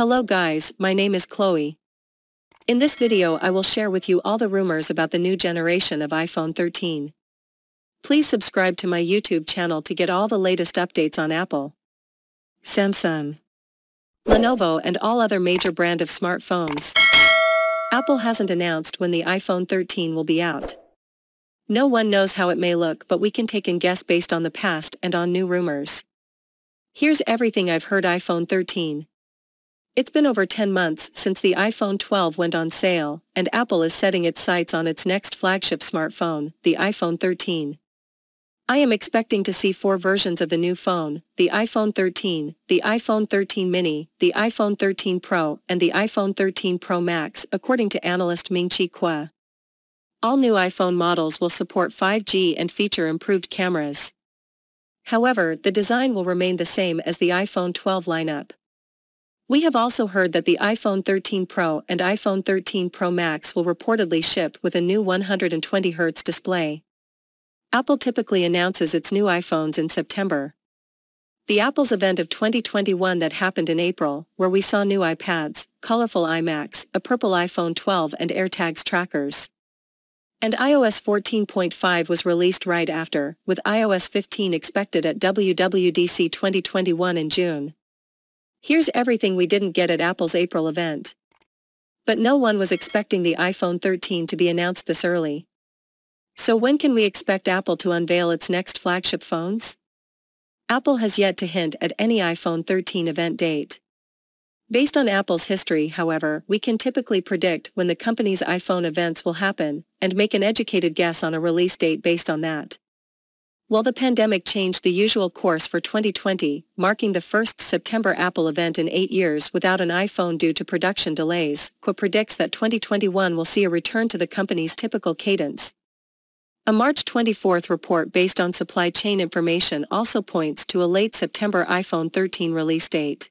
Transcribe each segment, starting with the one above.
Hello guys, my name is Chloe. In this video I will share with you all the rumors about the new generation of iPhone 13. Please subscribe to my YouTube channel to get all the latest updates on Apple, Samsung, Lenovo and all other major brand of smartphones. Apple hasn't announced when the iPhone 13 will be out. No one knows how it may look but we can take and guess based on the past and on new rumors. Here's everything I've heard iPhone 13. It's been over 10 months since the iPhone 12 went on sale, and Apple is setting its sights on its next flagship smartphone, the iPhone 13. I am expecting to see four versions of the new phone, the iPhone 13, the iPhone 13 mini, the iPhone 13 Pro, and the iPhone 13 Pro Max, according to analyst Ming-Chi Kuo. All new iPhone models will support 5G and feature improved cameras. However, the design will remain the same as the iPhone 12 lineup. We have also heard that the iPhone 13 Pro and iPhone 13 Pro Max will reportedly ship with a new 120Hz display. Apple typically announces its new iPhones in September. The Apple's event of 2021 that happened in April, where we saw new iPads, colorful iMacs, a purple iPhone 12 and AirTags trackers. And iOS 14.5 was released right after, with iOS 15 expected at WWDC 2021 in June. Here's everything we didn't get at Apple's April event. But no one was expecting the iPhone 13 to be announced this early. So when can we expect Apple to unveil its next flagship phones? Apple has yet to hint at any iPhone 13 event date. Based on Apple's history, however, we can typically predict when the company's iPhone events will happen, and make an educated guess on a release date based on that. While the pandemic changed the usual course for 2020, marking the first September Apple event in eight years without an iPhone due to production delays, Qua predicts that 2021 will see a return to the company's typical cadence. A March 24 report based on supply chain information also points to a late September iPhone 13 release date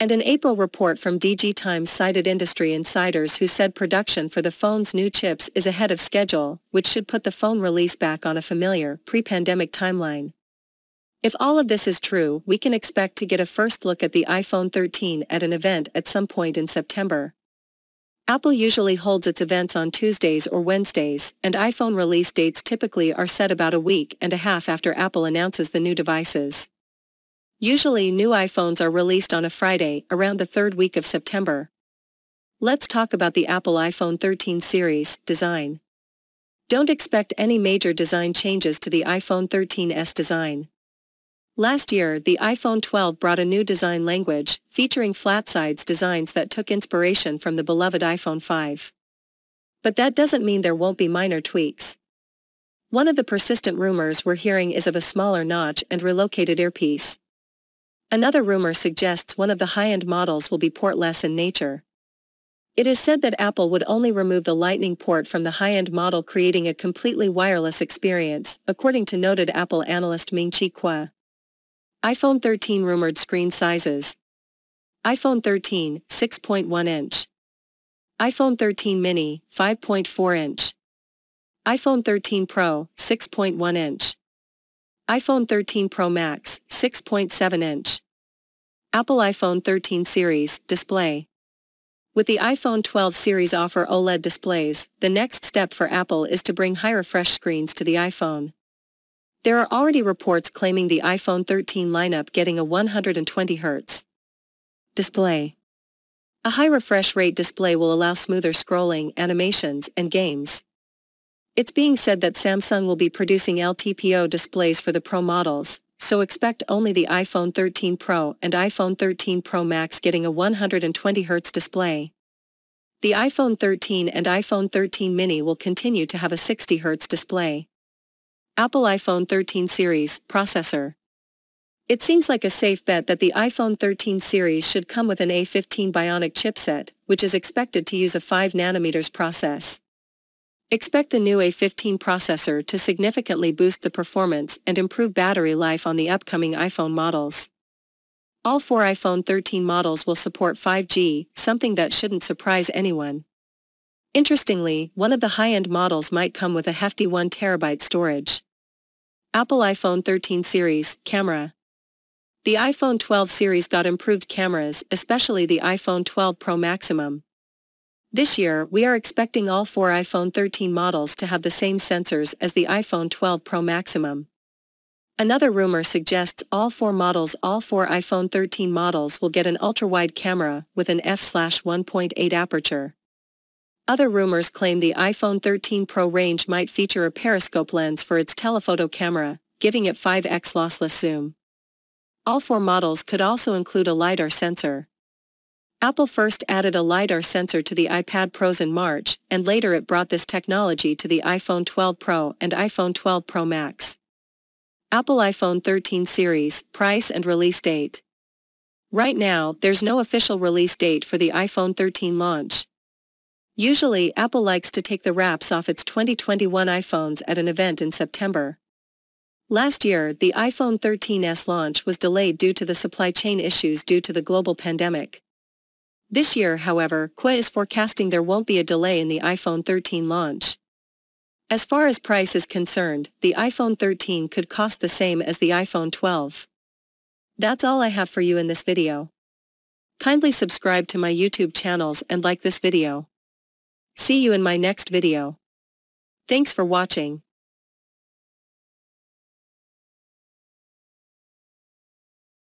and an April report from DG Times cited industry insiders who said production for the phone's new chips is ahead of schedule, which should put the phone release back on a familiar, pre-pandemic timeline. If all of this is true, we can expect to get a first look at the iPhone 13 at an event at some point in September. Apple usually holds its events on Tuesdays or Wednesdays, and iPhone release dates typically are set about a week and a half after Apple announces the new devices. Usually new iPhones are released on a Friday, around the third week of September. Let's talk about the Apple iPhone 13 series design. Don't expect any major design changes to the iPhone 13s design. Last year, the iPhone 12 brought a new design language, featuring flat sides designs that took inspiration from the beloved iPhone 5. But that doesn't mean there won't be minor tweaks. One of the persistent rumors we're hearing is of a smaller notch and relocated earpiece. Another rumor suggests one of the high-end models will be portless in nature. It is said that Apple would only remove the Lightning port from the high-end model creating a completely wireless experience, according to noted Apple analyst Ming-Chi Kuo. iPhone 13 rumored screen sizes. iPhone 13, 6.1 inch. iPhone 13 mini, 5.4 inch. iPhone 13 Pro, 6.1 inch iPhone 13 Pro Max, 6.7-inch. Apple iPhone 13 Series, display. With the iPhone 12 series offer OLED displays, the next step for Apple is to bring high refresh screens to the iPhone. There are already reports claiming the iPhone 13 lineup getting a 120Hz display. A high refresh rate display will allow smoother scrolling, animations, and games. It's being said that Samsung will be producing LTPO displays for the Pro models, so expect only the iPhone 13 Pro and iPhone 13 Pro Max getting a 120Hz display. The iPhone 13 and iPhone 13 mini will continue to have a 60Hz display. Apple iPhone 13 series processor. It seems like a safe bet that the iPhone 13 series should come with an A15 Bionic chipset, which is expected to use a 5 nanometers process. Expect the new A15 processor to significantly boost the performance and improve battery life on the upcoming iPhone models. All four iPhone 13 models will support 5G, something that shouldn't surprise anyone. Interestingly, one of the high-end models might come with a hefty 1TB storage. Apple iPhone 13 series, camera. The iPhone 12 series got improved cameras, especially the iPhone 12 Pro Maximum. This year, we are expecting all four iPhone 13 models to have the same sensors as the iPhone 12 Pro Maximum. Another rumor suggests all four models all four iPhone 13 models will get an ultra-wide camera with an f/1.8 aperture. Other rumors claim the iPhone 13 Pro range might feature a periscope lens for its telephoto camera, giving it 5x lossless zoom. All four models could also include a LiDAR sensor, Apple first added a LiDAR sensor to the iPad Pros in March, and later it brought this technology to the iPhone 12 Pro and iPhone 12 Pro Max. Apple iPhone 13 series, price and release date. Right now, there's no official release date for the iPhone 13 launch. Usually, Apple likes to take the wraps off its 2021 iPhones at an event in September. Last year, the iPhone 13s launch was delayed due to the supply chain issues due to the global pandemic. This year, however, Qua is forecasting there won't be a delay in the iPhone 13 launch. As far as price is concerned, the iPhone 13 could cost the same as the iPhone 12. That's all I have for you in this video. Kindly subscribe to my YouTube channels and like this video. See you in my next video. Thanks for watching.